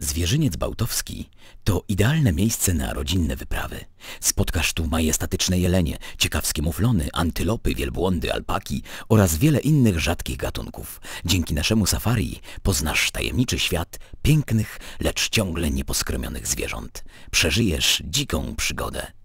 Zwierzyniec Bałtowski to idealne miejsce na rodzinne wyprawy. Spotkasz tu majestatyczne jelenie, ciekawskie muflony, antylopy, wielbłądy, alpaki oraz wiele innych rzadkich gatunków. Dzięki naszemu safari poznasz tajemniczy świat pięknych, lecz ciągle nieposkromionych zwierząt. Przeżyjesz dziką przygodę.